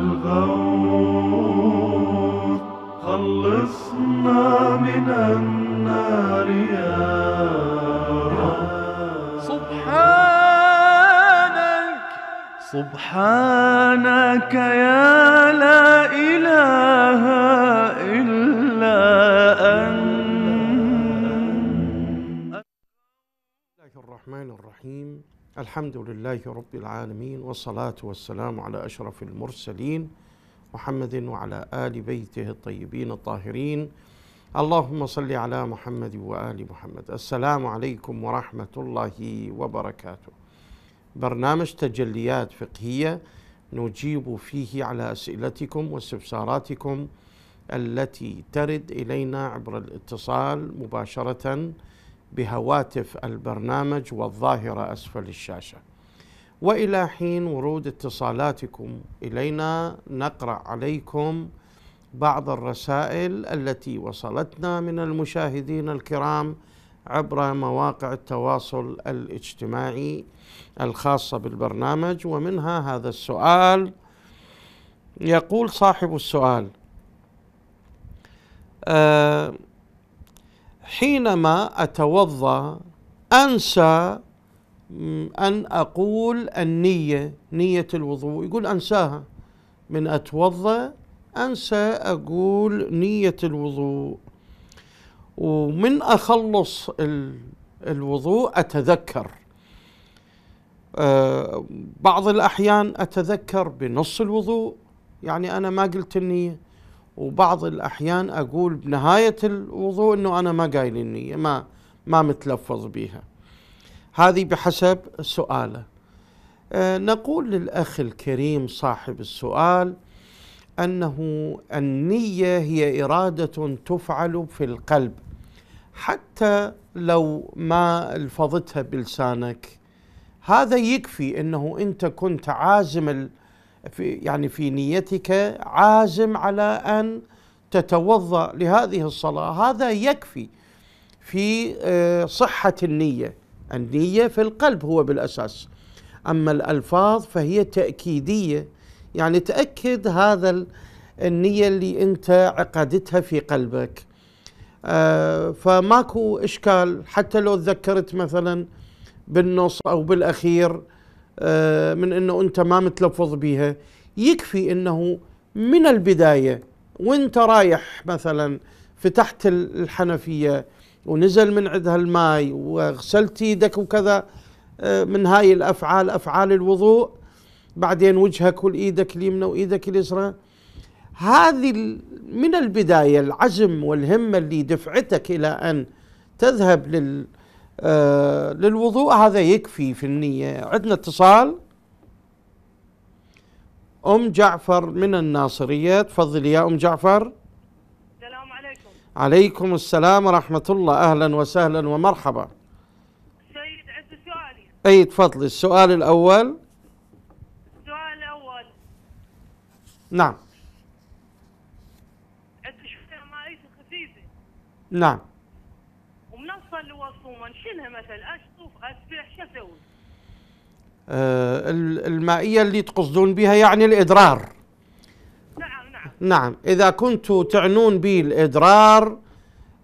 الغوث خلصنا من النار يا سبحانك سبحانك يا الحمد لله رب العالمين والصلاة والسلام على أشرف المرسلين محمد وعلى آل بيته الطيبين الطاهرين اللهم صل على محمد وآل محمد السلام عليكم ورحمة الله وبركاته برنامج تجليات فقهية نجيب فيه على أسئلتكم واستفساراتكم التي ترد إلينا عبر الاتصال مباشرةً بهواتف البرنامج والظاهرة أسفل الشاشة والى حين ورود اتصالاتكم الينا نقرا عليكم بعض الرسائل التي وصلتنا من المشاهدين الكرام عبر مواقع التواصل الاجتماعي الخاصه بالبرنامج ومنها هذا السؤال يقول صاحب السؤال أه حينما اتوضا انسى ان اقول النيه نيه الوضوء يقول انساها من اتوضا انسى اقول نيه الوضوء ومن اخلص الوضوء اتذكر آه، بعض الاحيان اتذكر بنص الوضوء يعني انا ما قلت النيه وبعض الأحيان أقول بنهاية الوضوء أنه أنا ما قايل النية ما ما متلفظ بها هذه بحسب سؤاله أه نقول للأخ الكريم صاحب السؤال أنه النية هي إرادة تفعل في القلب حتى لو ما الفظتها بلسانك هذا يكفي أنه أنت كنت عازم في يعني في نيتك عازم على ان تتوضا لهذه الصلاه هذا يكفي في آه، صحه النيه النيه في القلب هو بالاساس اما الالفاظ فهي تاكيديه يعني تاكد هذا النيه اللي انت عقدتها في قلبك آه، فماكو اشكال حتى لو تذكرت مثلا بالنص او بالاخير آه، من انه انت ما متلفظ بيها يكفي انه من البدايه وانت رايح مثلا فتحت الحنفيه ونزل من عندها الماي وغسلت ايدك وكذا آه، من هاي الافعال افعال الوضوء بعدين وجهك والايدك اليمنى وايدك اليسرى هذه من البدايه العزم والهمه اللي دفعتك الى ان تذهب لل آه، للوضوء هذا يكفي في النية عندنا اتصال أم جعفر من الناصرية تفضلي يا أم جعفر السلام عليكم عليكم السلام ورحمة الله أهلا وسهلا ومرحبا سيد عندي سؤالي أي تفضلي السؤال الأول السؤال الأول نعم عندي شوية مائية خفيفة نعم آه، المائية اللي تقصدون بها يعني الإدرار نعم نعم نعم إذا كنتوا تعنون بالإدرار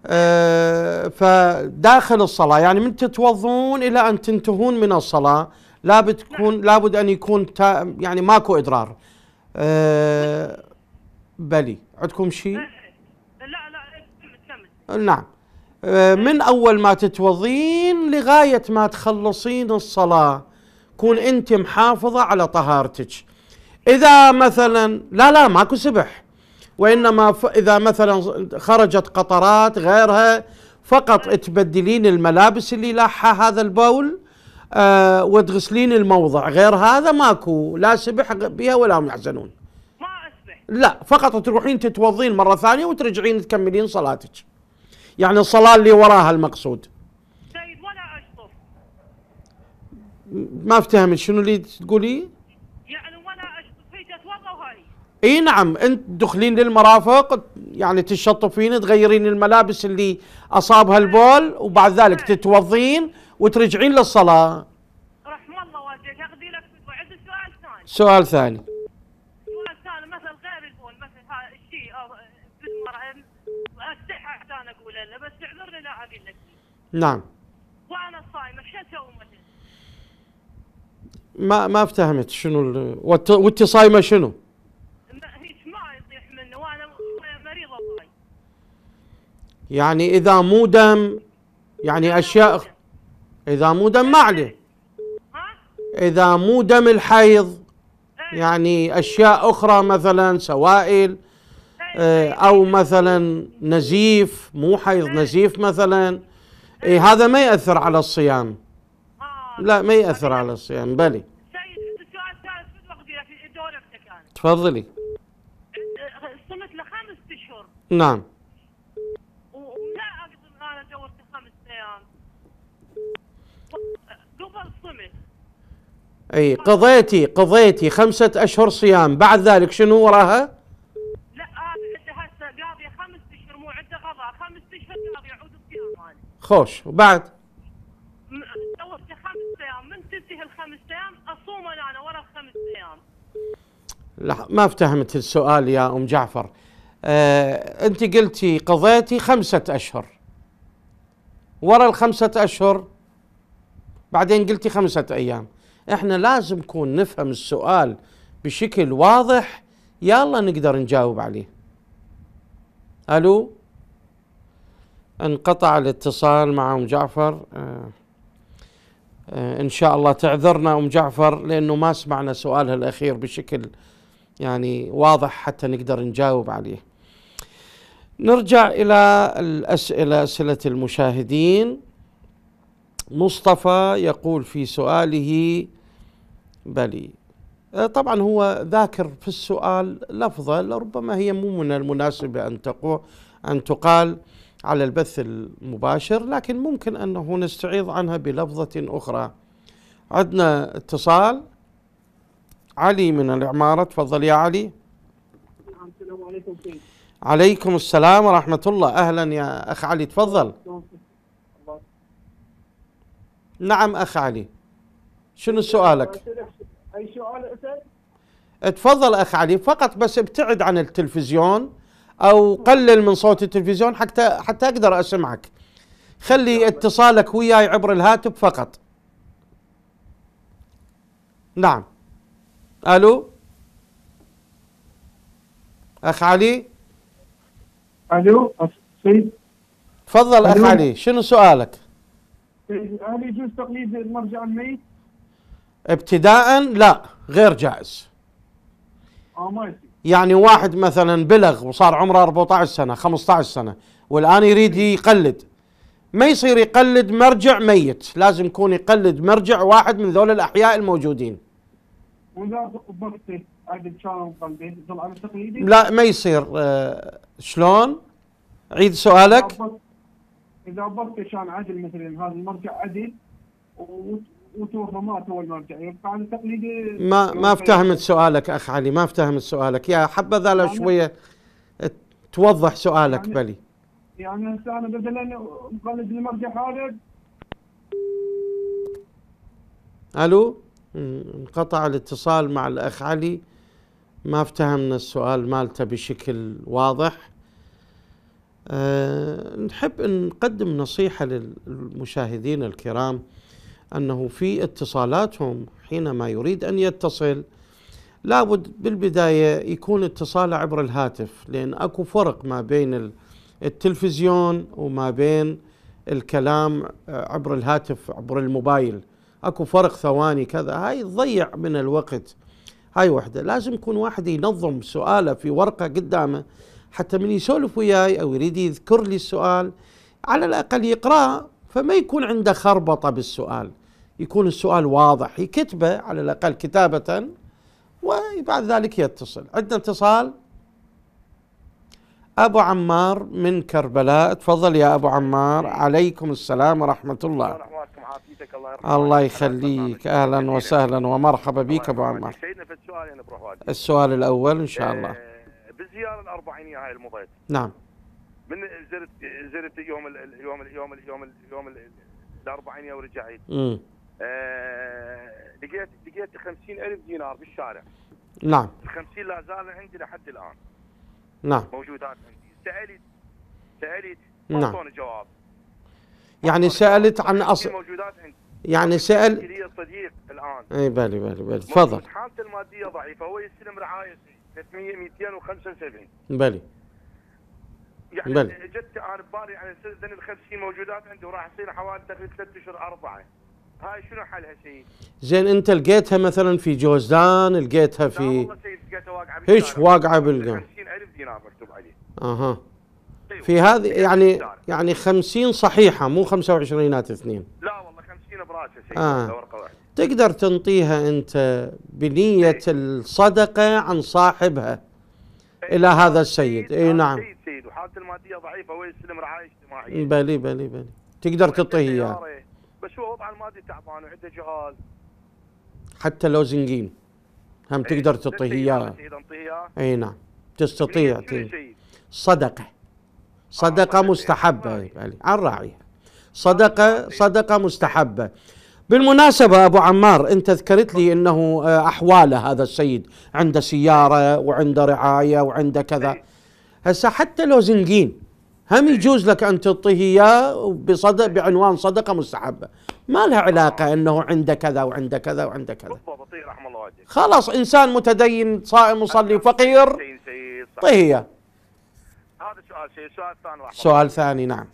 آه، فداخل الصلاة يعني من تتوضون إلى أن تنتهون من الصلاة لا بتكون نعم. لابد أن يكون يعني ماكو إدرار آه، بلي عندكم شيء لا لا نعم من أول ما تتوضين لغاية ما تخلصين الصلاة كون انت محافظه على طهارتك اذا مثلا لا لا ماكو سبح وانما اذا مثلا خرجت قطرات غيرها فقط تبدلين الملابس اللي لاحها هذا البول آه وتغسلين الموضع غير هذا ماكو لا سبح بها ولا هم يحزنون ما اسبح لا فقط تروحين تتوضين مره ثانيه وترجعين تكملين صلاتك يعني الصلاه اللي وراها المقصود ما افتهمت شنو اللي تقولي؟ يعني وانا في اتوضا وهاي اي نعم انت تدخلين للمرافق يعني تشطفين تغيرين الملابس اللي اصابها البول وبعد ذلك نعم. تتوضين وترجعين للصلاه. رحم الله والديك اقضي لك وعندي سؤال ثاني. سؤال ثاني. سؤال ثاني غير البول هذا الشيء بس اعذرني لا نعم. ما ما فهمت شنو ال... وانت صايمه شنو؟ هيك ما يطيح منه وانا مريضه والله يعني اذا مو دم يعني اشياء اذا مو دم ما عليه اذا مو دم الحيض إيه. يعني اشياء اخرى مثلا سوائل إيه، إيه، آه، او مثلا نزيف مو حيض نزيف مثلا إيه هذا ما ياثر على الصيام لا ما يأثر على الصيام بلي تفضلي صمت لخمس اشهر نعم ولا اقدر انا دورت خمس ايام قبل صمت اي قضيتي قضيتي خمسة اشهر صيام بعد ذلك شنو وراها؟ لا انا هسه قاضي خمس اشهر مو عنده قضاء خمس اشهر قاضي يعود الصيام خوش وبعد؟ لا ما افتهمت السؤال يا أم جعفر آه أنت قلتي قضيتي خمسة أشهر ورا الخمسة أشهر بعدين قلتي خمسة أيام احنا لازم نكون نفهم السؤال بشكل واضح يلا نقدر نجاوب عليه ألو انقطع الاتصال مع أم جعفر آه, آه، ان شاء الله تعذرنا ام جعفر لانه ما سمعنا سؤالها الاخير بشكل يعني واضح حتى نقدر نجاوب عليه نرجع إلى الأسئلة أسئلة المشاهدين مصطفى يقول في سؤاله بلي آه، طبعا هو ذاكر في السؤال لفظة لربما هي مو من المناسبة أن تقو أن تقال على البث المباشر لكن ممكن أنه نستعيض عنها بلفظة أخرى عندنا اتصال علي من العمارة تفضل يا علي نعم، السلام عليكم سيد عليكم السلام ورحمة الله أهلا يا أخ علي تفضل نعم أخ علي شنو سؤالك أي سؤال أسأل تفضل أخ علي فقط بس ابتعد عن التلفزيون أو قلل من صوت التلفزيون حتى حتى أقدر أسمعك خلي نعم. اتصالك وياي عبر الهاتف فقط نعم الو اخ علي الو سيد تفضل اخ علي شنو سؤالك؟ هل يجوز تقليد المرجع الميت؟ ابتداء لا غير جائز آه، يعني واحد مثلا بلغ وصار عمره 14 سنة 15 سنة والآن يريد يقلد ما يصير يقلد مرجع ميت لازم يكون يقلد مرجع واحد من ذول الأحياء الموجودين التقليدي لا ما يصير آه، شلون؟ عيد سؤالك اذا الضغط كان عدل مثلا هذا المرجع عدل وتوفى ما تو المرجع يبقى على التقليدي ما ما افتهمت سؤالك اخ علي ما افتهمت سؤالك يا حبذا لو شويه آه، توضح سؤالك يعني بلي يعني هسه انا بدل مقلد المرجع هذا الو انقطع الاتصال مع الأخ علي ما افتهمنا السؤال مالته بشكل واضح أه نحب أن نقدم نصيحة للمشاهدين الكرام أنه في اتصالاتهم حينما يريد أن يتصل لابد بالبداية يكون اتصاله عبر الهاتف لأن أكو فرق ما بين التلفزيون وما بين الكلام آه، عبر الهاتف عبر الموبايل اكو فرق ثواني كذا هاي تضيع من الوقت هاي وحده لازم يكون واحد ينظم سؤاله في ورقه قدامه حتى من يسولف وياي او يريد يذكر لي السؤال على الاقل يقراه فما يكون عنده خربطه بالسؤال يكون السؤال واضح يكتبه على الاقل كتابه وبعد ذلك يتصل عندنا اتصال ابو عمار من كربلاء تفضل يا ابو عمار عليكم السلام ورحمه الله يعافيتك الله يرحمك الله يخليك اهلا وسهلا ومرحبا بك ابو عمار سيدنا في السؤال يعني بروح السؤال الاول ان شاء الله آه، بالزياره الاربعينيه هاي المضيت نعم من زرت زرت يوم اليوم يوم اليوم يوم يوم يوم الاربعينيه ورجعت امم آه لقيت لقيت 50000 دينار بالشارع نعم ال 50 لا زال عندي لحد الان نعم موجودات عندي سالت سالت ما نعم. اعطوني جواب يعني سألت عن أصل يعني سأل لي صديق الآن اي بالي بالي بالي تفضل حالته المادية ضعيفة هو يستلم رعاية 300 275 بالي يعني بالي جت انا ببالي يعني سنه الخمسين موجودات عندي وراح يصير حوالي تقريبا ثلاث اشهر اربعه هاي شنو حلها سيد؟ زين انت لقيتها مثلا في جوزدان لقيتها في لا والله سيد لقيتها واقعه بالقم هيش واقعه بالقم 50000 دينار مكتوب عليه اها في هذه أيوة. يعني أيوة. يعني 50 صحيحه مو 25 اثنين لا والله 50 براسه سيدي آه. ورقه واحده تقدر تنطيها انت بنيه ايه. الصدقه عن صاحبها ايه. الى هذا السيد اي إيه، نعم سيد سيد وحالته الماديه ضعيفه ويستلم رعايه اجتماعيه بلي بلي بلي تقدر تعطيه اياه بس هو وضعه المادي تعبان وعنده جهال حتى لو زنقين هم إيه. تقدر تعطيه اياه اي نعم تستطيع إيه، صدقه صدقة مستحبة عن يعني. راعيها صدقة صدقة مستحبة بالمناسبة أبو عمار أنت ذكرت لي أنه آه، أحواله هذا السيد عنده سيارة وعنده رعاية وعنده كذا هسا حتى لو زنقين هم يجوز لك أن تعطيه إياه بصدق بعنوان صدقة مستحبة ما لها علاقة أنه عنده كذا وعنده كذا وعنده كذا خلاص إنسان متدين صائم مصلي فقير طهيه طيب سيد سؤال ثاني واحد سؤال ثاني نعم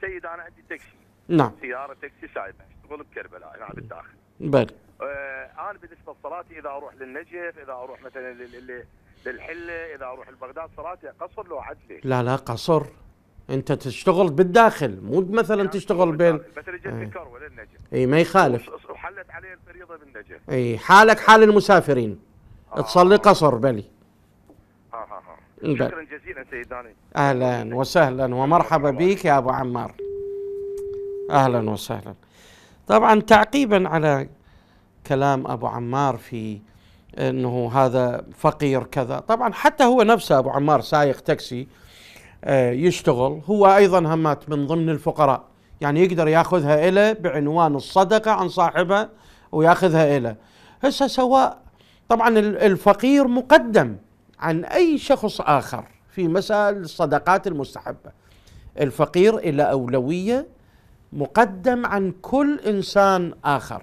سيد انا عندي تاكسي نعم سياره تاكسي سايبه اشتغل بكربلاء هنا بالداخل بل آه انا بالنسبه لصلاتي اذا اروح للنجف اذا اروح مثلا للحله اذا اروح لبغداد صلاتي قصر لو عدلي لا لا قصر انت تشتغل بالداخل مو مثلا يعني تشتغل بين مثلا جت آه. كروه للنجف اي ما يخالف وحلت علي الفريضه بالنجف اي حالك حال المسافرين آه. تصلي قصر بلي إيه شكرا جزيلا سيد داني اهلا وسهلا ومرحبا بك يا ابو عمار اهلا وسهلا طبعا تعقيبا على كلام ابو عمار في انه هذا فقير كذا طبعا حتى هو نفسه ابو عمار سايق تاكسي آه، يشتغل هو ايضا همات من ضمن الفقراء يعني يقدر ياخذها إله بعنوان الصدقه عن صاحبها وياخذها إله هسه سواء طبعا الفقير مقدم عن أي شخص آخر في مسألة الصدقات المستحبة الفقير إلى أولوية مقدم عن كل إنسان آخر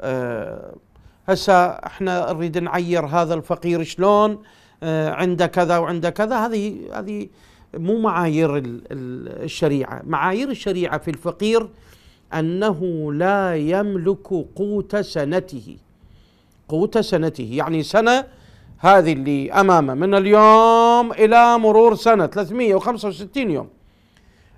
أه هسا احنا نريد نعير هذا الفقير شلون أه عنده كذا وعنده كذا هذه هذه مو معايير الشريعه، معايير الشريعه في الفقير انه لا يملك قوت سنته. قوت سنته، يعني سنه هذه اللي امامه من اليوم الى مرور سنه 365 يوم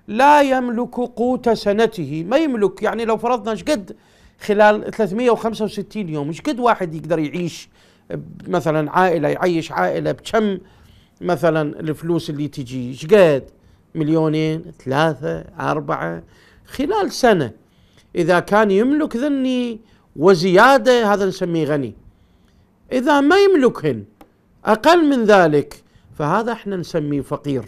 لا يملك قوت سنته ما يملك يعني لو فرضنا ايش قد خلال 365 يوم ايش قد واحد يقدر يعيش مثلا عائله يعيش عائله بكم مثلا الفلوس اللي تجي ايش قد مليونين ثلاثة أربعة خلال سنة إذا كان يملك ذني وزيادة هذا نسميه غني إذا ما يملكهن اقل من ذلك فهذا احنا نسميه فقير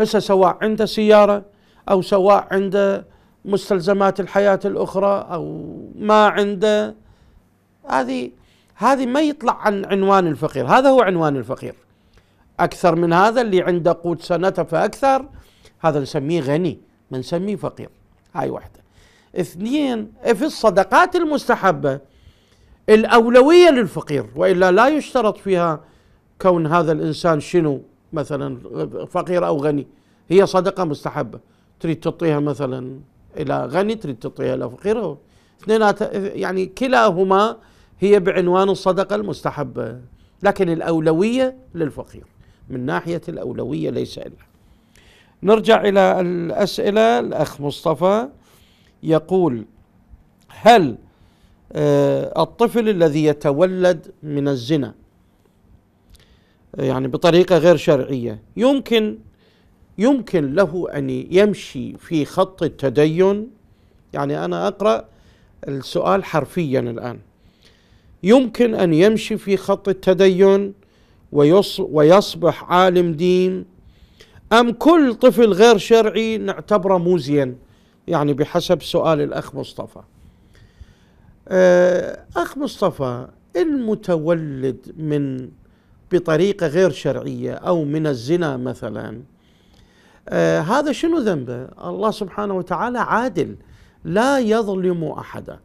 هسه سواء عنده سياره او سواء عنده مستلزمات الحياه الاخرى او ما عنده هذه هذه ما يطلع عن عنوان الفقير هذا هو عنوان الفقير اكثر من هذا اللي عنده قوت سنته فاكثر هذا نسميه غني ما نسميه فقير هاي واحده اثنين في الصدقات المستحبه الاولويه للفقير والا لا يشترط فيها كون هذا الإنسان شنو مثلا فقير أو غني هي صدقة مستحبة تريد تعطيها مثلا إلى غني تريد تعطيها إلى فقير اثنينات يعني كلاهما هي بعنوان الصدقة المستحبة لكن الأولوية للفقير من ناحية الأولوية ليس إلا نرجع إلى الأسئلة الأخ مصطفى يقول هل آه، الطفل الذي يتولد من الزنا يعني بطريقه غير شرعيه يمكن يمكن له ان يمشي في خط التدين يعني انا اقرا السؤال حرفيا الان يمكن ان يمشي في خط التدين ويصبح عالم دين ام كل طفل غير شرعي نعتبره موزيا يعني بحسب سؤال الاخ مصطفى آه، اخ مصطفى المتولد من بطريقه غير شرعيه او من الزنا مثلا آه هذا شنو ذنبه؟ الله سبحانه وتعالى عادل لا يظلم احدا.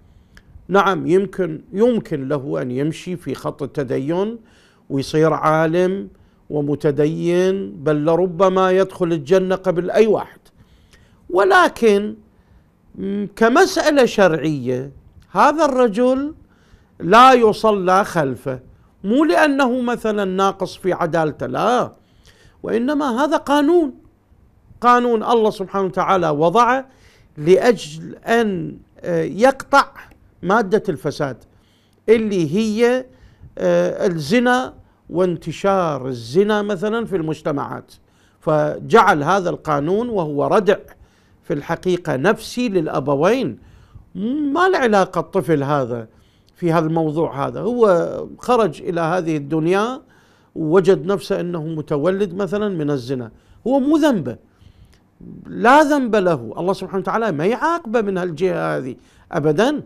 نعم يمكن يمكن له ان يمشي في خط التدين ويصير عالم ومتدين بل لربما يدخل الجنه قبل اي واحد. ولكن كمساله شرعيه هذا الرجل لا يصلى خلفه مو لأنه مثلا ناقص في عدالته لا وإنما هذا قانون قانون الله سبحانه وتعالى وضعه لأجل أن آه، يقطع مادة الفساد اللي هي آه، الزنا وانتشار الزنا مثلا في المجتمعات فجعل هذا القانون وهو ردع في الحقيقة نفسي للأبوين ما العلاقه علاقة الطفل هذا في هذا الموضوع هذا هو خرج إلى هذه الدنيا ووجد نفسه أنه متولد مثلا من الزنا هو مو ذنبه لا ذنب له الله سبحانه وتعالى ما يعاقبه من هالجهة هذه أبدا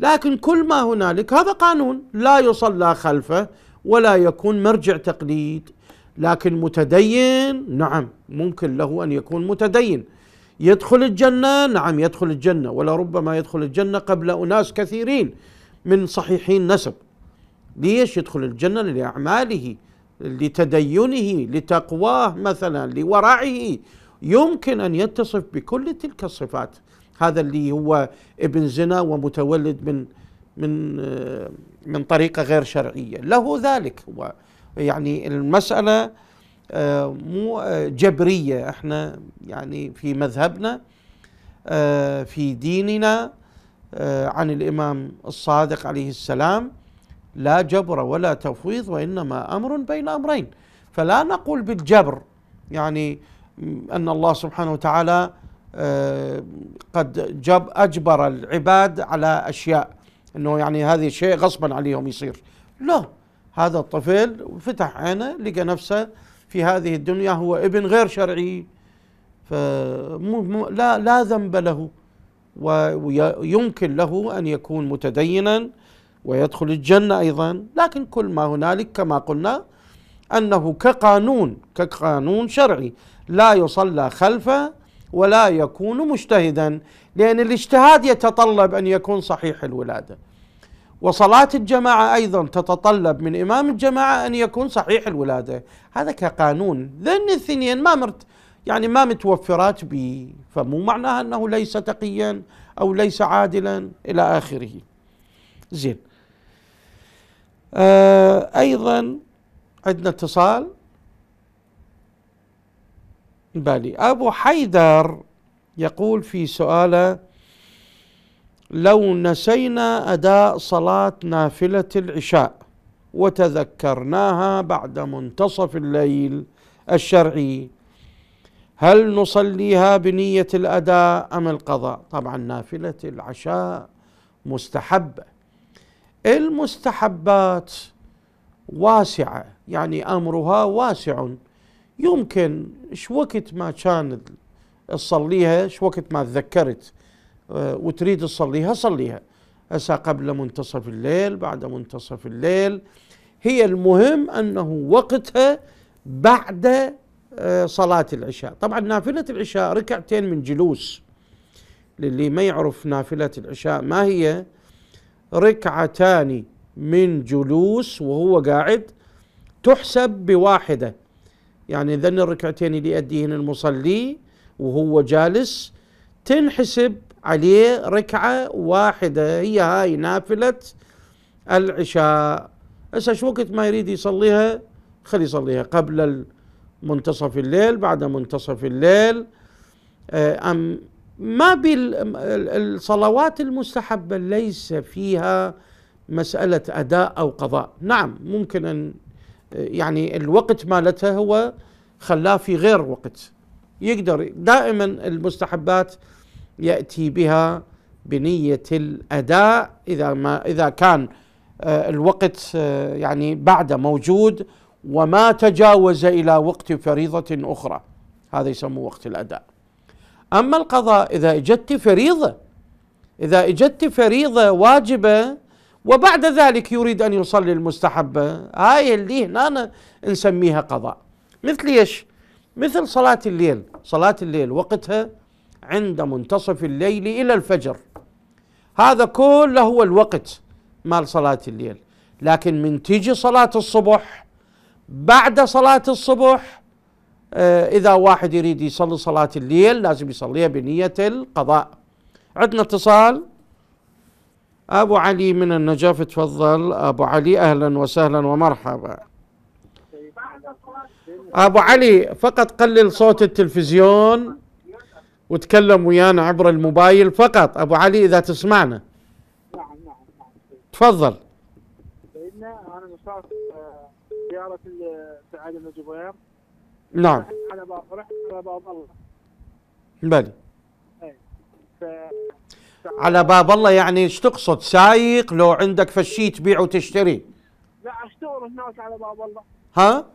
لكن كل ما هنالك هذا قانون لا يصلى خلفه ولا يكون مرجع تقليد لكن متدين نعم ممكن له أن يكون متدين يدخل الجنة نعم يدخل الجنة ولربما يدخل الجنة قبل أناس كثيرين من صحيحي النسب ليش يدخل الجنة لأعماله لتدينه لتقواه مثلا لورعه يمكن أن يتصف بكل تلك الصفات هذا اللي هو ابن زنا ومتولد من من من طريقة غير شرعية له ذلك هو يعني المسألة آه، مو آه، جبرية احنا يعني في مذهبنا آه، في ديننا آه، عن الامام الصادق عليه السلام لا جبر ولا تفويض وانما امر بين امرين فلا نقول بالجبر يعني ان الله سبحانه وتعالى آه، قد جب اجبر العباد على اشياء انه يعني هذه شيء غصبا عليهم يصير لا هذا الطفل فتح عينه لقى نفسه في هذه الدنيا هو ابن غير شرعي فلا لا لا ذنب له ويمكن له ان يكون متدينا ويدخل الجنه ايضا لكن كل ما هنالك كما قلنا انه كقانون كقانون شرعي لا يصلى خلفه ولا يكون مجتهدا لان الاجتهاد يتطلب ان يكون صحيح الولاده وصلاه الجماعه ايضا تتطلب من امام الجماعه ان يكون صحيح الولاده هذا كقانون ذن الثنين ما مرت يعني ما متوفرات به فمو معناها أنه ليس تقيا أو ليس عادلا إلى آخره زين آه أيضا عندنا اتصال بالي أبو حيدر يقول في سؤاله لو نسينا أداء صلاة نافلة العشاء وتذكرناها بعد منتصف الليل الشرعي هل نصليها بنية الأداء أم القضاء طبعا نافلة العشاء مستحبة المستحبات واسعة يعني أمرها واسع يمكن ايش وقت ما كان تصليها ايش وقت ما تذكرت آه، وتريد تصليها صليها هسه قبل منتصف الليل بعد منتصف الليل هي المهم انه وقتها بعد آه، صلاة العشاء طبعا نافلة العشاء ركعتين من جلوس للي ما يعرف نافلة العشاء ما هي ركعتان من جلوس وهو قاعد تحسب بواحدة يعني ذن الركعتين اللي يأديهن المصلي وهو جالس تنحسب عليه ركعة واحدة هي هاي نافلة العشاء هسه شو وقت ما يريد يصليها خلي يصليها قبل منتصف الليل بعد منتصف الليل آه، أم ما بالصلوات المستحبة ليس فيها مسألة أداء أو قضاء نعم ممكن أن آه، يعني الوقت مالتها هو خلاه في غير وقت يقدر دائما المستحبات يأتي بها بنية الأداء إذا ما إذا كان آه، الوقت يعني بعد موجود وما تجاوز الى وقت فريضه اخرى هذا يسموه وقت الاداء اما القضاء اذا اجدت فريضه اذا اجدت فريضه واجبه وبعد ذلك يريد ان يصلي المستحبه هاي اللي هنا نسميها قضاء مثل ايش؟ مثل صلاه الليل، صلاه الليل وقتها عند منتصف الليل الى الفجر هذا كله هو الوقت مال صلاه الليل لكن من تيجي صلاه الصبح بعد صلاة الصبح آه، إذا واحد يريد يصلي صلاة الليل لازم يصليها بنية القضاء عندنا اتصال أبو علي من النجف تفضل أبو علي أهلا وسهلا ومرحبا أبو علي فقط قلل صوت التلفزيون وتكلم ويانا عبر الموبايل فقط أبو علي إذا تسمعنا تفضل زياره سعادة بن جبير نعم رحت على باب رحت على باب الله بلى إيه. ف... على باب الله يعني ايش تقصد سايق لو عندك فشي تبيع وتشتري لا اشتغل هناك على باب الله ها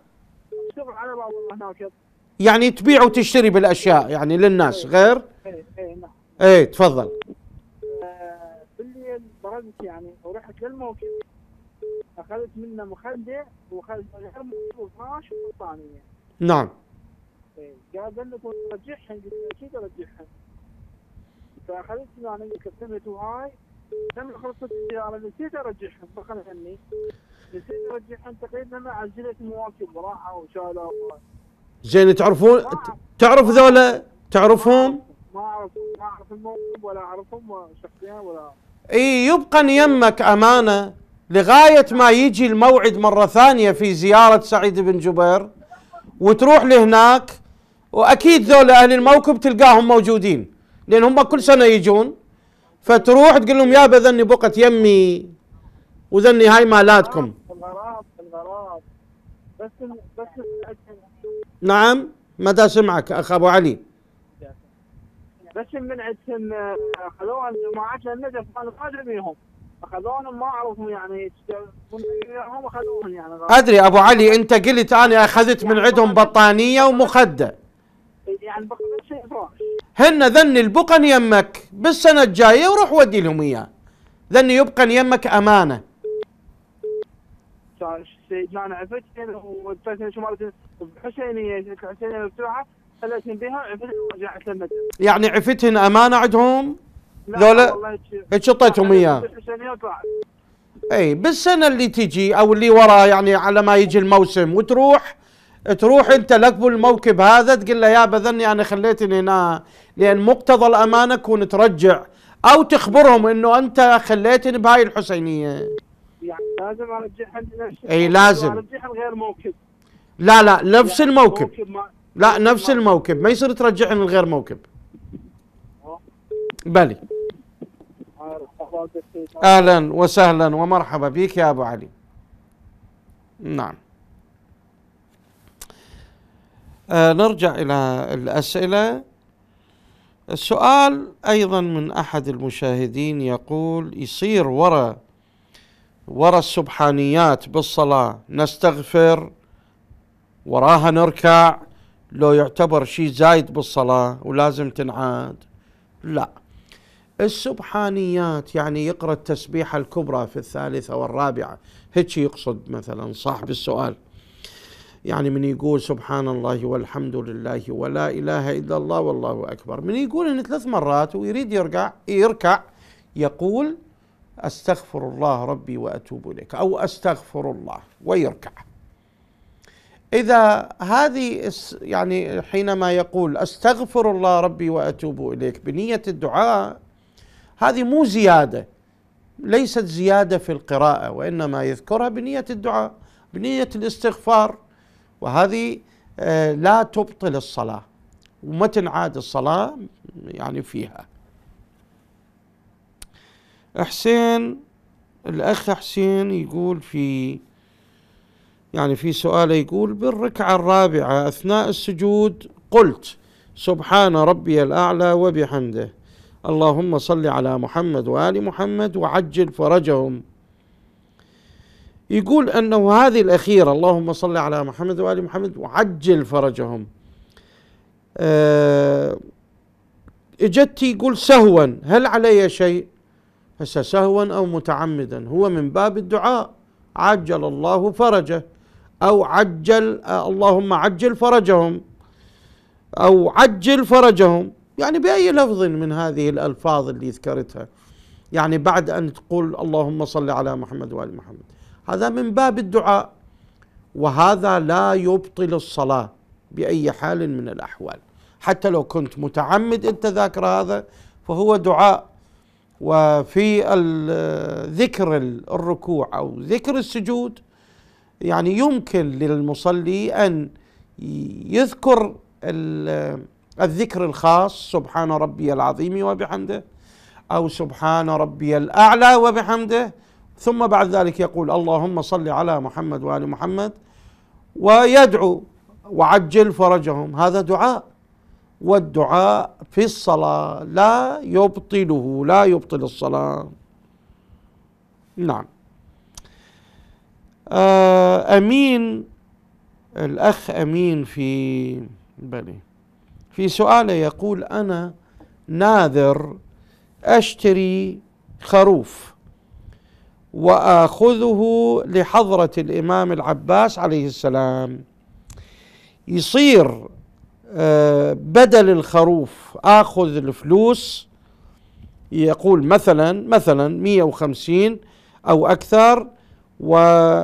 اشتغل على باب الله هناك يعني تبيع وتشتري بالاشياء يعني للناس ايه غير ايه ايه نعم ايه تفضل آه، بالليل برزت يعني ورحت للموكب أخذت منه مخدع وأخذت غير وفراش وطانية نعم إيه، قال قال قلت رجعهم أكيد أرجعهم فأخذت يعني كتبت وهاي لما خلصت السيارة نسيت أرجعهم بخل عني نسيت أرجعهم تقريبا عزلت المواكب وراحوا وشالوا زين تعرفون تعرف ذولا تعرفهم؟ ما اعرف ما اعرف الموقف ولا اعرفهم شخصيا ولا اي يبقى يمك امانه لغاية ما يجي الموعد مرة ثانية في زيارة سعيد بن جبير وتروح لهناك وأكيد ذول أهل الموكب تلقاهم موجودين لأن هم كل سنة يجون فتروح تقول لهم يا بذني بقت يمي وذني هاي مالاتكم الغراب الغراب بس بس نعم متى سمعك اخ ابو علي بس من عندهم خذوها آه، الجماعات للنجف كانوا قادر بيهم اخذونهم ما اعرفهم يعني هم اخذوهم يعني ادري ابو علي انت قلت انا اخذت يعني من عندهم بطانيه ومخده يعني هن ذن البقن يمك بالسنه الجايه وروح ودي لهم اياه ذن يبقن يمك امانه سيدنا عفت حسينية حسينية مفتوحة خلتني بها عفت ورجعت يعني عفتهن امانه عندهم؟ ذولا شطيتهم اياه اي بالسنه اللي تجي او اللي ورا يعني على ما يجي الموسم وتروح تروح انت لك بالموكب هذا تقول له يا بذني انا خليتني هنا لان مقتضى الامانه كون ترجع او تخبرهم انه انت خليتني بهاي الحسينيه يعني لازم ارجعها اي لازم ارجعها غير موكب لا لا نفس يعني الموكب لا نفس الموكب ما يصير ترجعني لغير موكب بلي اهلا وسهلا ومرحبا بك يا ابو علي نعم آه نرجع الى الاسئله السؤال ايضا من احد المشاهدين يقول يصير وراء وراء السبحانيات بالصلاه نستغفر وراها نركع لو يعتبر شيء زايد بالصلاه ولازم تنعاد لا السبحانيات يعني يقرأ التسبيحة الكبرى في الثالثة والرابعة هيك يقصد مثلا صاحب السؤال يعني من يقول سبحان الله والحمد لله ولا إله إلا الله والله أكبر من يقول إن ثلاث مرات ويريد يركع يركع يقول استغفر الله ربي واتوب اليك او استغفر الله ويركع اذا هذه يعني حينما يقول استغفر الله ربي واتوب اليك بنيه الدعاء هذه مو زياده ليست زياده في القراءه وانما يذكرها بنيه الدعاء بنيه الاستغفار وهذه آه، لا تبطل الصلاه وما تنعاد الصلاه يعني فيها حسين الاخ حسين يقول في يعني في سؤال يقول بالركعه الرابعه اثناء السجود قلت سبحان ربي الاعلى وبحمده اللهم صل على محمد وآل محمد وعجل فرجهم يقول أنه هذه الأخيرة اللهم صل على محمد وآل محمد وعجل فرجهم أه اجت يقول سهوا هل علي شيء هسه سهوا أو متعمدا هو من باب الدعاء عجل الله فرجه أو عجل آه، اللهم عجل فرجهم أو عجل فرجهم يعني باي لفظ من هذه الالفاظ اللي ذكرتها يعني بعد ان تقول اللهم صل على محمد وال محمد هذا من باب الدعاء وهذا لا يبطل الصلاه باي حال من الاحوال حتى لو كنت متعمد انت ذاكر هذا فهو دعاء وفي ذكر الركوع او ذكر السجود يعني يمكن للمصلي ان يذكر الذكر الخاص سبحان ربي العظيم وبحمده أو سبحان ربي الأعلى وبحمده ثم بعد ذلك يقول اللهم صل على محمد وآل محمد ويدعو وعجل فرجهم هذا دعاء والدعاء في الصلاة لا يبطله لا يبطل الصلاة نعم آه، أمين الأخ أمين في بني في سؤاله يقول أنا ناذر أشتري خروف وآخذه لحضرة الإمام العباس عليه السلام يصير آه، بدل الخروف آخذ الفلوس يقول مثلا مثلا 150 أو أكثر وهذه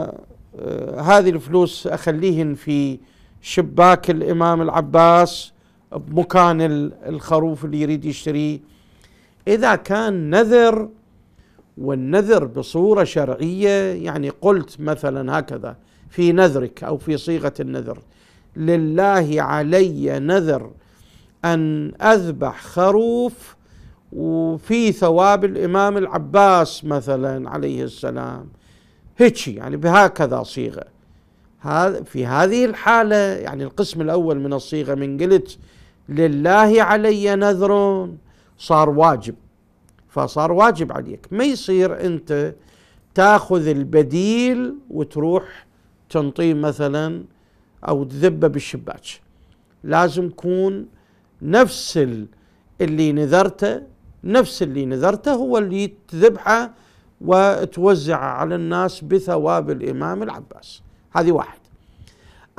آه، الفلوس أخليهن في شباك الإمام العباس بمكان الخروف اللي يريد يشتريه إذا كان نذر والنذر بصورة شرعية يعني قلت مثلا هكذا في نذرك أو في صيغة النذر لله علي نذر أن أذبح خروف وفي ثواب الإمام العباس مثلا عليه السلام هيك يعني بهكذا صيغة في هذه الحالة يعني القسم الأول من الصيغة من قلت لله علي نذر صار واجب فصار واجب عليك ما يصير انت تاخذ البديل وتروح تنطيه مثلا او تذبه بالشباك لازم تكون نفس اللي نذرته نفس اللي نذرته هو اللي تذبحه وتوزع على الناس بثواب الامام العباس هذه واحد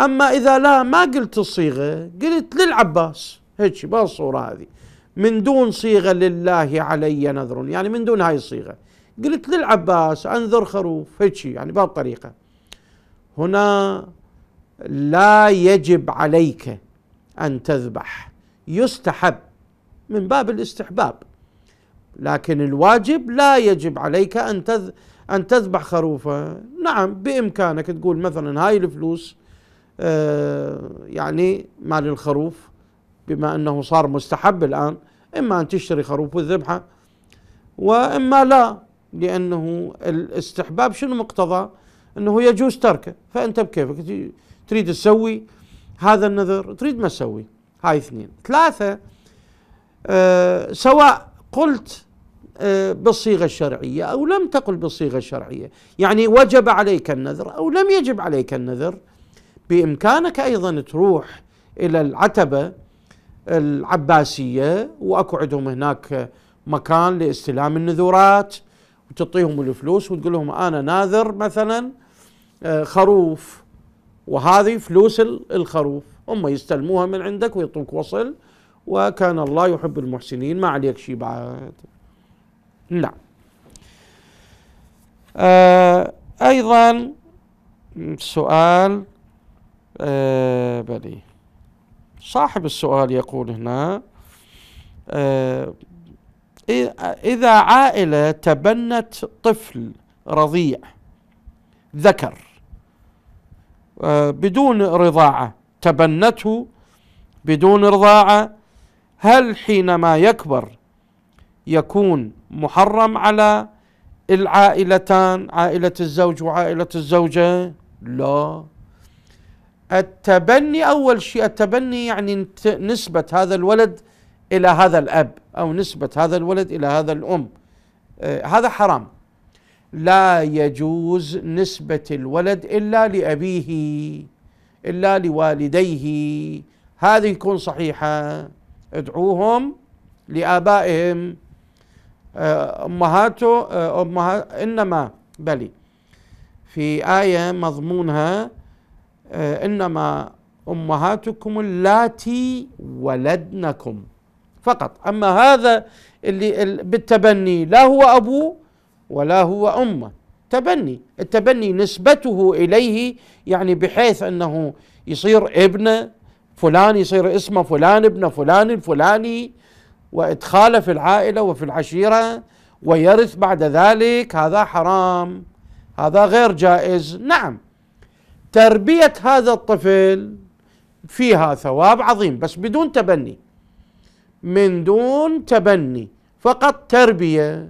اما اذا لا ما قلت الصيغه قلت للعباس هيك بهالصوره هذه من دون صيغة لله علي نذر يعني من دون هاي الصيغة قلت للعباس أنذر خروف هيك يعني بهالطريقة هنا لا يجب عليك أن تذبح يستحب من باب الاستحباب لكن الواجب لا يجب عليك أن تذ أن تذبح خروفا نعم بإمكانك تقول مثلا هاي الفلوس آه يعني مال الخروف بما أنه صار مستحب الآن إما أن تشتري خروف الذبحة وإما لا لأنه الاستحباب شنو مقتضى أنه يجوز تركه فأنت بكيفك تريد تسوي هذا النذر تريد ما تسوي هاي اثنين ثلاثة أه سواء قلت أه بالصيغة الشرعية أو لم تقل بالصيغة الشرعية يعني وجب عليك النذر أو لم يجب عليك النذر بإمكانك أيضا تروح إلى العتبة العباسية وأكو عندهم هناك مكان لاستلام النذورات وتعطيهم الفلوس وتقول لهم أنا ناذر مثلا آه، خروف وهذه فلوس الخروف هم يستلموها من عندك ويعطوك وصل وكان الله يحب المحسنين ما عليك شيء بعد نعم آه أيضا سؤال آه صاحب السؤال يقول هنا آه، إذا عائلة تبنت طفل رضيع ذكر آه، بدون رضاعة تبنته بدون رضاعة هل حينما يكبر يكون محرم على العائلتان عائلة الزوج وعائلة الزوجة لا التبني أول شيء التبني يعني نسبة هذا الولد إلى هذا الأب أو نسبة هذا الولد إلى هذا الأم آه، هذا حرام لا يجوز نسبة الولد إلا لأبيه إلا لوالديه هذه يكون صحيحة ادعوهم لآبائهم آه، أمهاته آه، أمها إنما بلي في آية مضمونها آه، إنما أمهاتكم اللاتي ولدنكم فقط أما هذا اللي بالتبني لا هو أبوه ولا هو أمه تبني التبني نسبته إليه يعني بحيث أنه يصير ابن فلان يصير اسمه فلان ابن فلان الفلاني وإدخاله في العائلة وفي العشيرة ويرث بعد ذلك هذا حرام هذا غير جائز نعم تربيه هذا الطفل فيها ثواب عظيم بس بدون تبني من دون تبني فقط تربيه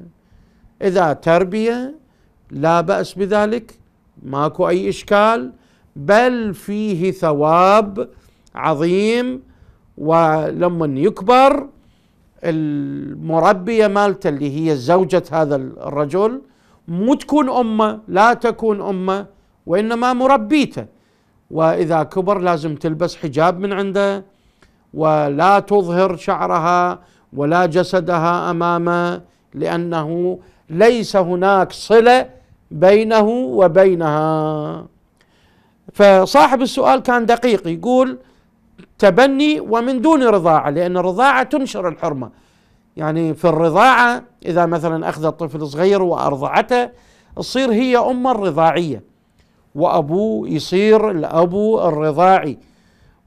اذا تربيه لا باس بذلك ماكو اي اشكال بل فيه ثواب عظيم ولما يكبر المربية مالته اللي هي زوجة هذا الرجل مو تكون أمه لا تكون أمه وإنما مربيته وإذا كبر لازم تلبس حجاب من عنده ولا تظهر شعرها ولا جسدها أمامه لأنه ليس هناك صلة بينه وبينها فصاحب السؤال كان دقيق يقول تبني ومن دون رضاعة لأن الرضاعة تنشر الحرمة يعني في الرضاعة إذا مثلا أخذ الطفل صغير وأرضعته تصير هي أم الرضاعية وأبوه يصير الأبو الرضاعي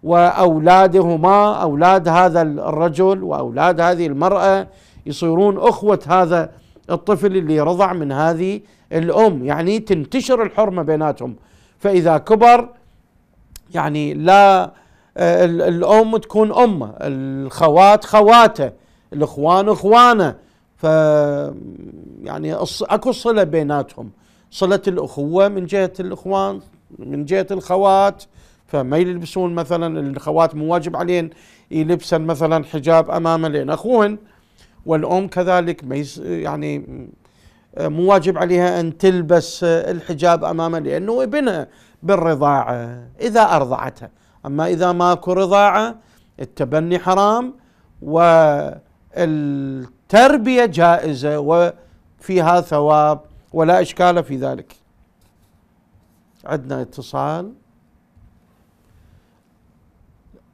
وأولادهما أولاد هذا الرجل وأولاد هذه المرأة يصيرون أخوة هذا الطفل اللي رضع من هذه الأم يعني تنتشر الحرمة بيناتهم فإذا كبر يعني لا آه، الأم تكون أمه الخوات خواته الإخوان إخوانه ف يعني أكو صلة بيناتهم صلة الأخوة من جهة الإخوان من جهة الخوات فما يلبسون مثلا الخوات مو واجب عليهن يلبسن مثلا حجاب أمام لأن أخوهن والأم كذلك ما يعني آه، مو واجب عليها أن تلبس آه، الحجاب أمام لأنه ابنها بالرضاعة إذا أرضعتها أما إذا ماكو رضاعة التبني حرام والتربية جائزة وفيها ثواب ولا إشكال في ذلك عندنا اتصال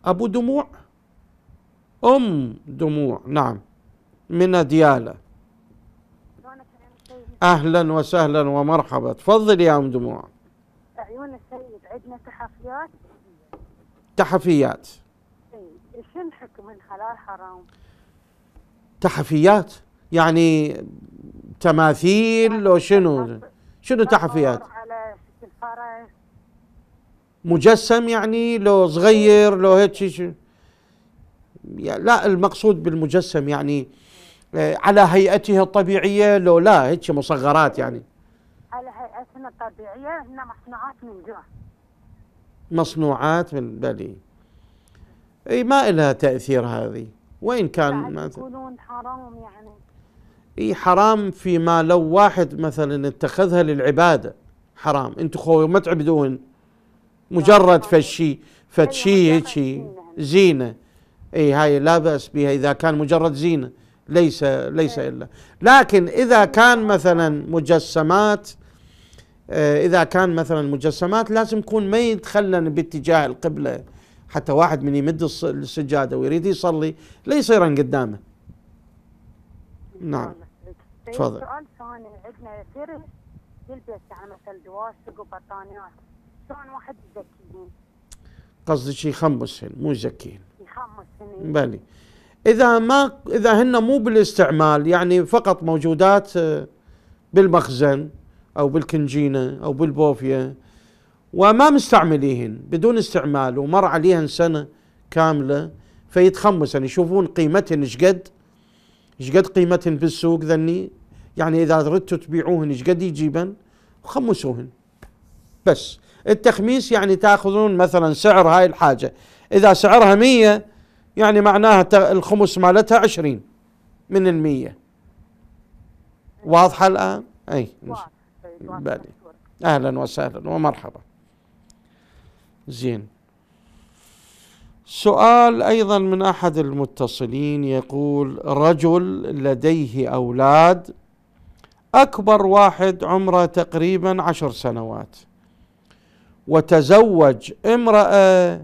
أبو دموع أم دموع نعم من ديالة أهلا وسهلا ومرحبا تفضل يا أم دموع عيون السيد عندنا تحفيات تحفيات إيه، شنو الحكم الحلال حرام تحفيات يعني تماثيل وشنو شنو تحفيات على شكل مجسم يعني لو صغير لو هيك لا المقصود بالمجسم يعني آه، على هيئته الطبيعية لو لا هيك مصغرات يعني على هيئتنا الطبيعية هن مصنوعات من جوا مصنوعات من بلي اي ما لها تأثير هذه وإن كان ما يقولون حرام يعني اي حرام فيما لو واحد مثلا اتخذها للعباده حرام انتو خوي ما تعبدون مجرد فشي فتشي هيجي زينه اي هاي لا باس بها اذا كان مجرد زينه ليس ليس الا لكن اذا كان مثلا مجسمات إيه، اذا كان مثلا مجسمات لازم يكون ما يتخلن باتجاه القبله حتى واحد من يمد السجاده ويريد يصلي لا يصيرن قدامه نعم تفضل طيب، سؤال ثاني عندنا درس يلبس يعني مثل دواسق وبطانيات شلون واحد يزكيهم؟ قصدك يخمسهن مو يزكيهن يخمسهن بلي اذا ما اذا هن مو بالاستعمال يعني فقط موجودات آه، بالمخزن او بالكنجينه او بالبوفيه وما مستعمليهن بدون استعمال ومر عليهن سنه كامله فيتخمسن يشوفون قيمتهن شقد شقد قيمتهن بالسوق ذني يعني إذا ردتوا تبيعوهن إيش قد يجيبن خمسوهن بس التخميس يعني تأخذون مثلا سعر هاي الحاجة إذا سعرها مية يعني معناها الخمس مالتها عشرين من المية واضحة الآن؟ أي بالي أهلا وسهلا ومرحبا زين سؤال أيضا من أحد المتصلين يقول رجل لديه أولاد أكبر واحد عمره تقريبا عشر سنوات وتزوج امرأة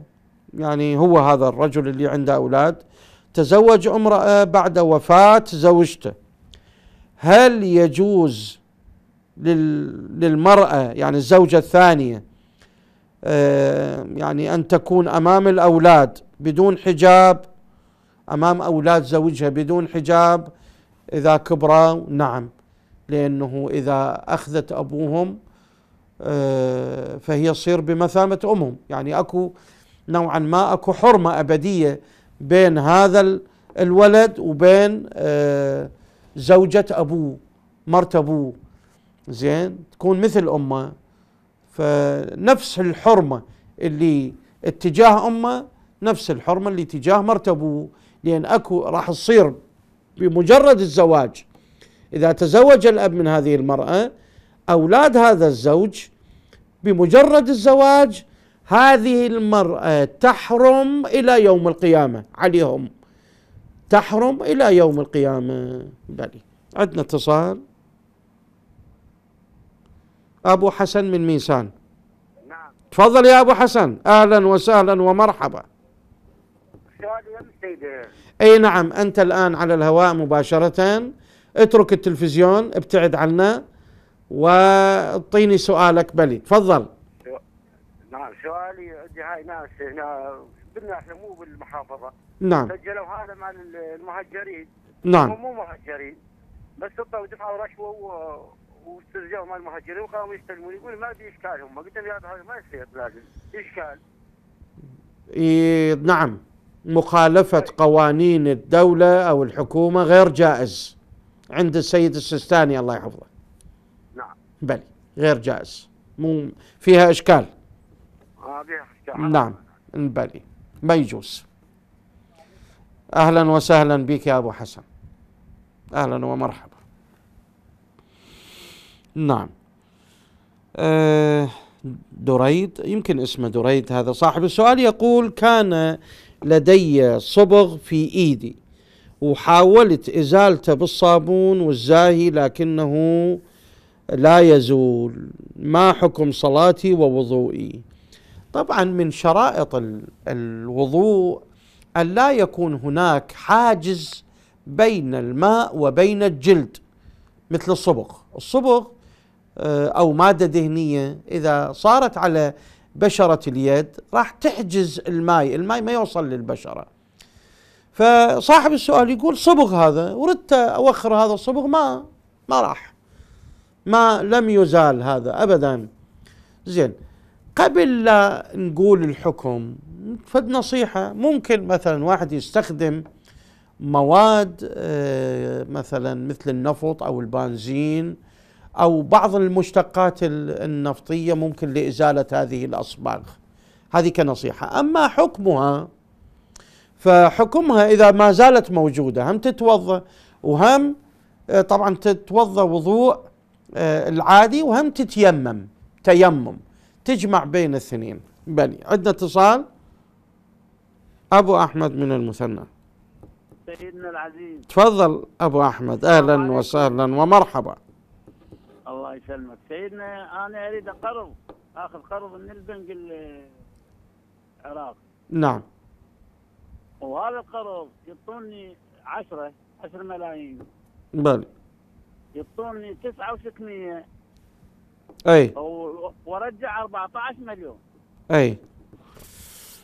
يعني هو هذا الرجل اللي عنده أولاد تزوج امرأة بعد وفاة زوجته هل يجوز للمرأة يعني الزوجة الثانية آه، يعني أن تكون أمام الأولاد بدون حجاب أمام أولاد زوجها بدون حجاب إذا كبروا نعم لأنه إذا أخذت أبوهم آه، فهي تصير بمثابة أمهم يعني أكو نوعا ما أكو حرمة أبدية بين هذا الولد وبين آه، زوجة أبوه مرت أبوه زين تكون مثل أمه فنفس الحرمة اللي اتجاه أمه نفس الحرمة اللي اتجاه مرت أبوه لأن أكو راح تصير بمجرد الزواج إذا تزوج الأب من هذه المرأة أولاد هذا الزوج بمجرد الزواج هذه المرأة تحرم إلى يوم القيامة عليهم تحرم إلى يوم القيامة بلي عندنا اتصال أبو حسن من ميسان نعم تفضل يا أبو حسن أهلا وسهلا ومرحبا اي نعم انت الان على الهواء مباشره اترك التلفزيون ابتعد عنا واعطيني سؤالك بلي تفضل نعم سؤالي عندي هاي ناس هنا احنا مو بالمحافظه نعم سجلوا هذا مع المهجرين نعم هم مو مهجرين بس سلطوا دفعوا رشوه واسترجعوا مع المهجرين وقاموا يستلمون يقول ما في اشكال هم قلت لهم هذا ما يصير لازم اشكال إيه نعم مخالفه قوانين الدوله او الحكومه غير جائز عند السيد السيستاني الله يحفظه نعم بلي غير جائز مو فيها اشكال نعم بلي ما يجوز اهلا وسهلا بك يا ابو حسن اهلا ومرحبا نعم آه، دريد يمكن اسمه دريد هذا صاحب السؤال يقول كان لدي صبغ في ايدي وحاولت إزالته بالصابون والزاهي لكنه لا يزول ما حكم صلاتي ووضوئي طبعا من شرائط الوضوء أن لا يكون هناك حاجز بين الماء وبين الجلد مثل الصبغ الصبغ آه، أو مادة دهنية إذا صارت على بشرة اليد راح تحجز الماء الماء ما يوصل للبشرة فصاحب السؤال يقول صبغ هذا وردت أوخر هذا الصبغ ما ما راح ما لم يزال هذا أبدا زين قبل لا نقول الحكم فد نصيحة ممكن مثلا واحد يستخدم مواد آه، مثلا مثل النفط أو البنزين أو بعض المشتقات النفطية ممكن لإزالة هذه الأصباغ هذه كنصيحة أما حكمها فحكمها إذا ما زالت موجودة هم تتوضأ وهم آه، طبعا تتوضأ وضوء آه، العادي وهم تتيمم تيمم تجمع بين الاثنين بني عندنا اتصال أبو أحمد من المثنى سيدنا العزيز تفضل أبو أحمد أهلا وسهلا ومرحبا الله يسلمك سيدنا أنا أريد قرض آخذ قرض من البنك العراق نعم وهذا القرض يعطوني 10 10 ملايين بالي يعطوني 9600 اي وارجع 14 مليون اي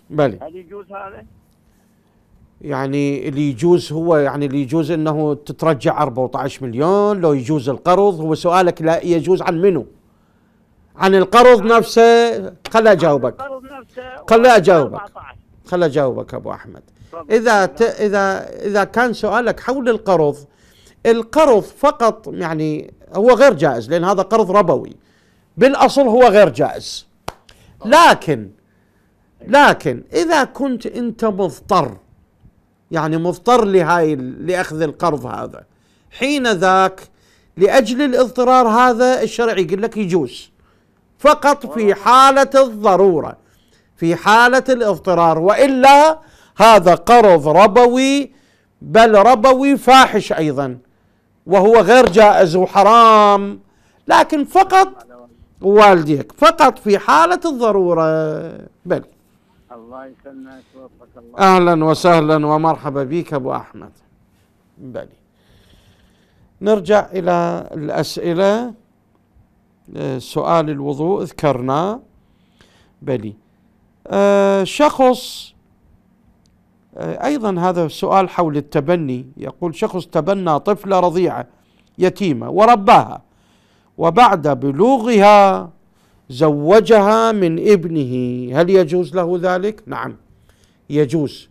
بالي هل يجوز هذا؟ يعني اللي يجوز هو يعني اللي يجوز انه تترجع 14 مليون لو يجوز القرض هو سؤالك لا يجوز عن منو؟ عن القرض نفسه خليني اجاوبك خليني اجاوبك خليني اجاوبك ابو احمد إذا ت... إذا إذا كان سؤالك حول القرض القرض فقط يعني هو غير جائز لأن هذا قرض ربوي بالأصل هو غير جائز لكن لكن إذا كنت أنت مضطر يعني مضطر لهاي لأخذ القرض هذا حين ذاك لأجل الاضطرار هذا الشرع يقول لك يجوز فقط في حالة الضرورة في حالة الاضطرار وإلا هذا قرض ربوي بل ربوي فاحش ايضا وهو غير جائز وحرام لكن فقط والديك فقط في حالة الضرورة بل الله يسلمك ويوفقك الله أهلا وسهلا ومرحبا بك أبو أحمد بل نرجع إلى الأسئلة آه، سؤال الوضوء ذكرناه بلي أه شخص آه، أيضا هذا السؤال حول التبني يقول شخص تبنى طفلة رضيعة يتيمة ورباها وبعد بلوغها زوجها من ابنه هل يجوز له ذلك؟ نعم يجوز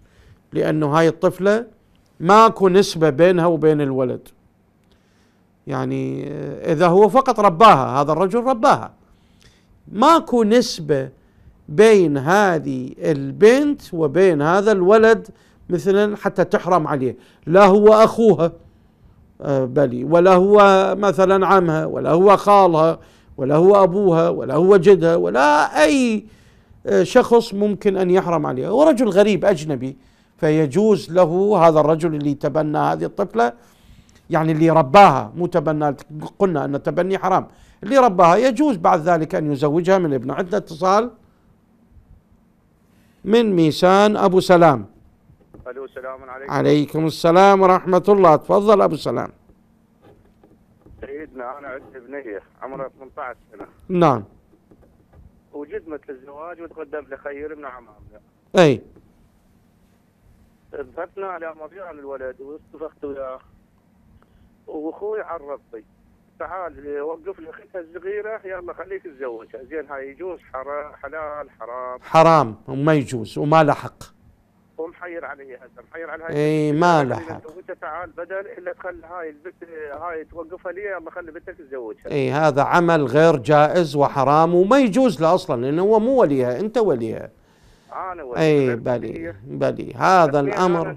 لأنه هاي الطفلة ماكو نسبة بينها وبين الولد يعني آه، إذا هو فقط رباها هذا الرجل رباها ماكو نسبة بين هذه البنت وبين هذا الولد مثلا حتى تحرم عليه لا هو أخوها آه، بلي ولا هو مثلا عمها ولا هو خالها ولا هو أبوها ولا هو جدها ولا أي آه، شخص ممكن أن يحرم عليها هو رجل غريب أجنبي فيجوز له هذا الرجل اللي تبنى هذه الطفلة يعني اللي رباها مو تبنى قلنا أن التبني حرام اللي رباها يجوز بعد ذلك أن يزوجها من ابن عدة اتصال من ميسان أبو سلام ألو السلام عليكم عليكم السلام ورحمة الله تفضل أبو سلام سيدنا أنا عندي بنية عمرها 18 سنة نعم وجدمت للزواج وتقدم لخير من عمامنا أي ذهبنا على مضيع الولد واستفقت وياه واخوي عرضني تعال وقف لي اختها الصغيره يلا خليك تزوجها زين هاي يجوز حلال حرام حرام وما يجوز وما له حق ومحير علي هسه محير على هاي اي ما له حق وانت تعال بدل الا تخلي هاي البنت هاي توقفها لي يلا خلي بنتك تزوجها اي هذا عمل غير جائز وحرام وما يجوز له اصلا لانه هو مو وليها انت وليها انا وليها اي بلي بلي هذا الامر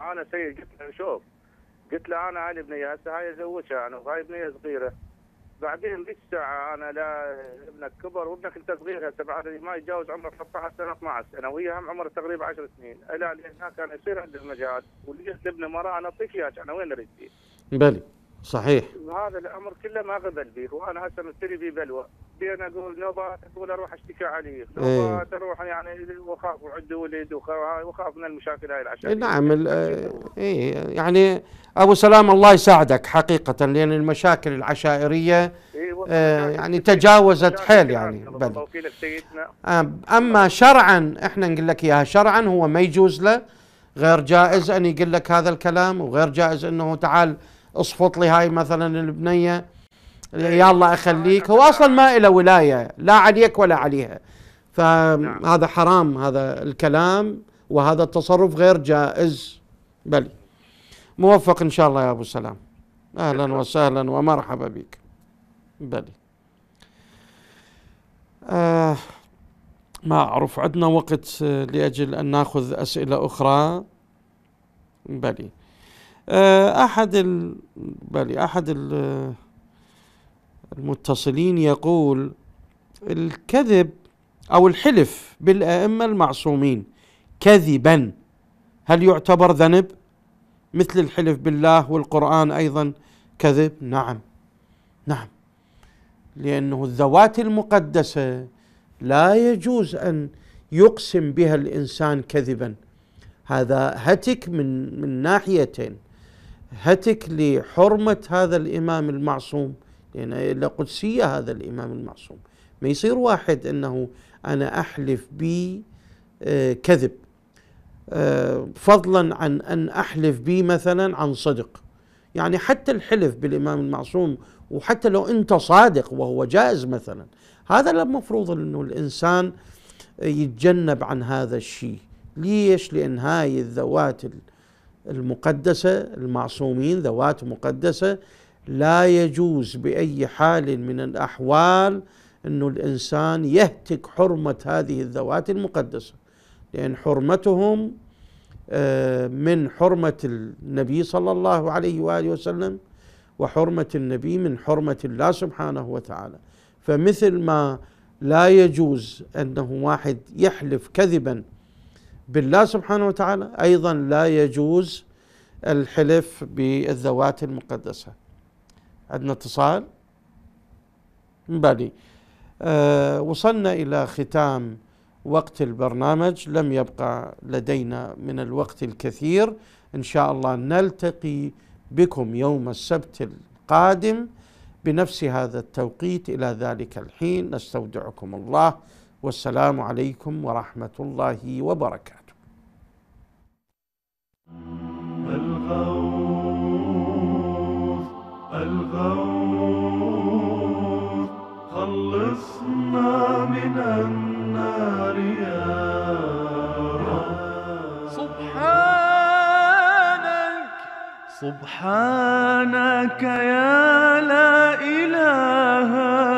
انا سيد شوف قلت له انا على بنيه هسه هاي ازوجها انا وهاي بنيه صغيره بعدين الساعه انا لا ابنك كبر وابنك انت صغير هسه بعد ما يتجاوز عمره 13 سنه 12 سنه وهي هم عمرها تقريبا 10 سنين الا لانها كان يصير عندي المجال ولقيت لابنه مره انا اعطيك اياك انا وين اريد بلي صحيح هذا الامر كله ما قبل به وانا هسه مستري في بلوى بين اقول نوبات اقول اروح اشتكي عليه إيه. نوبات اروح يعني واخاف وعد ولد واخاف من المشاكل هاي العشائريه نعم اي يعني ابو سلام الله يساعدك حقيقه لان المشاكل العشائريه إيه، آه، يعني تجاوزت حيل يعني بل. آه، اما شرعا احنا نقول لك اياها شرعا هو ما يجوز له غير جائز ان يقول لك هذا الكلام وغير جائز انه تعال اصفط لي هاي مثلا البنيه إيه. يلا اخليك هو آه. اصلا ما له ولايه لا عليك ولا عليها فهذا نعم. حرام هذا الكلام وهذا التصرف غير جائز بل موفق ان شاء الله يا ابو سلام اهلا وسهلا ومرحبا بك بل آه ما اعرف عندنا وقت آه، لاجل ان ناخذ اسئله اخرى بلي آه، أحد بل أحد المتصلين يقول الكذب أو الحلف بالأئمة المعصومين كذبا هل يعتبر ذنب مثل الحلف بالله والقرآن أيضا كذب نعم نعم لأنه الذوات المقدسة لا يجوز أن يقسم بها الإنسان كذبا هذا هتك من من ناحيتين هتك لحرمة هذا الإمام المعصوم لأن يعني قدسية هذا الإمام المعصوم ما يصير واحد أنه أنا أحلف بي آه، كذب آه، فضلا عن أن أحلف بي مثلا عن صدق يعني حتى الحلف بالإمام المعصوم وحتى لو أنت صادق وهو جائز مثلا هذا المفروض أنه الإنسان يتجنب عن هذا الشيء ليش لأن هاي الذوات المقدسة المعصومين ذوات مقدسة لا يجوز بأي حال من الأحوال أن الإنسان يهتك حرمة هذه الذوات المقدسة لأن حرمتهم آه، من حرمة النبي صلى الله عليه وآله وسلم وحرمة النبي من حرمة الله سبحانه وتعالى فمثل ما لا يجوز أنه واحد يحلف كذباً بالله سبحانه وتعالى ايضا لا يجوز الحلف بالذوات المقدسه عندنا اتصال من بالي أه وصلنا الى ختام وقت البرنامج لم يبقى لدينا من الوقت الكثير ان شاء الله نلتقي بكم يوم السبت القادم بنفس هذا التوقيت الى ذلك الحين نستودعكم الله والسلام عليكم ورحمه الله وبركاته الغوث الغوث خلصنا من النار يا سبحانك سبحانك يا لا إله إلا